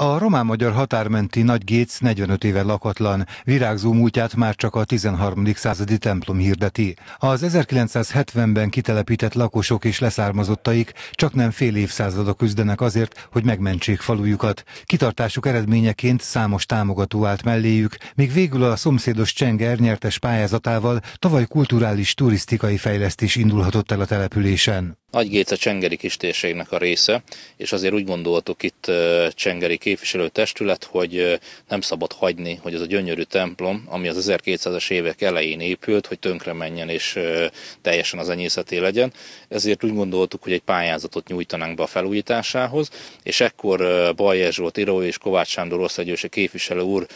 A román-magyar határmenti Nagy Géc 45 éve lakatlan, virágzó múltját már csak a 13. századi templom hirdeti. Az 1970-ben kitelepített lakosok és leszármazottaik csak nem fél évszázada küzdenek azért, hogy megmentsék falujukat. Kitartásuk eredményeként számos támogató állt melléjük, míg végül a szomszédos Csenger nyertes pályázatával tavaly kulturális turisztikai fejlesztés indulhatott el a településen. Géca Csengeri kistérségnek a része, és azért úgy gondoltuk itt Csengeri képviselőtestület, hogy nem szabad hagyni, hogy ez a gyönyörű templom, ami az 1200 es évek elején épült, hogy tönkre menjen és teljesen az enyészeté legyen. Ezért úgy gondoltuk, hogy egy pályázatot nyújtanánk be a felújításához, és ekkor Bajer Zsolt Iró és Kovács Sándor országgyősi képviselő úr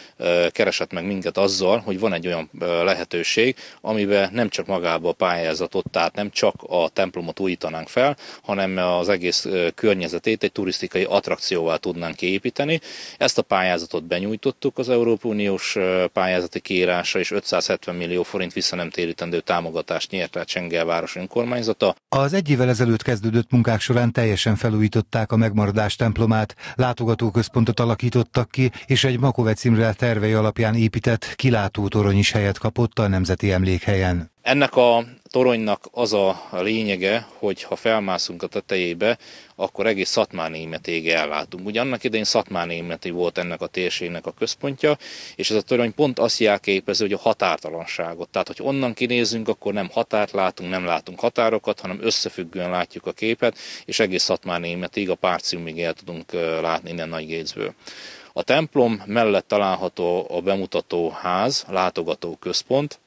keresett meg minket azzal, hogy van egy olyan lehetőség, amiben nem csak magába a pályázatot, tehát nem csak a templomot újítanánk, használnánk fel, hanem az egész környezetét egy turisztikai attrakcióvá tudnánk kiépíteni. Ezt a pályázatot benyújtottuk az Európai Uniós pályázati kiírása, és 570 millió forint visszanemtérítendő támogatást nyert el Csengelváros önkormányzata. Az egy évvel ezelőtt kezdődött munkák során teljesen felújították a megmaradás templomát, látogatóközpontot alakítottak ki, és egy Makovec Imre tervei alapján épített kilátótorony is helyet kapott a Nemzeti Emlékhelyen. Ennek a toronynak az a lényege, hogy ha felmászunk a tetejébe, akkor egész Szatmán émetéig ellátunk. Ugye annak idején Szatmán émeti volt ennek a térségnek a központja, és ez a torony pont azt jelképezi, hogy a határtalanságot. Tehát, hogy onnan kinézünk, akkor nem határt látunk, nem látunk határokat, hanem összefüggően látjuk a képet, és egész Szatmán émetig a Párciumig el tudunk látni innen gézből. A templom mellett található a bemutató ház, látogató központ,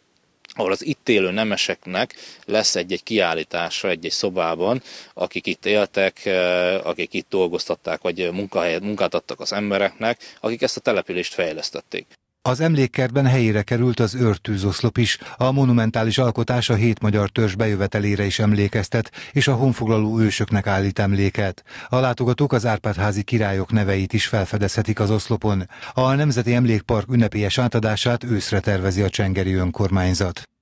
ahol az itt élő nemeseknek lesz egy-egy kiállítása egy-egy szobában, akik itt éltek, eh, akik itt dolgoztatták, vagy munkahelyet, munkát adtak az embereknek, akik ezt a települést fejlesztették. Az emlékkertben helyére került az őrtűzoszlop is, a monumentális alkotás a hét magyar törzs bejövetelére is emlékeztet, és a honfoglaló ősöknek állít emléket. A látogatók az Árpádházi királyok neveit is felfedezhetik az oszlopon. A Nemzeti Emlékpark ünnepélyes átadását őszre tervezi a Csengeri önkormányzat.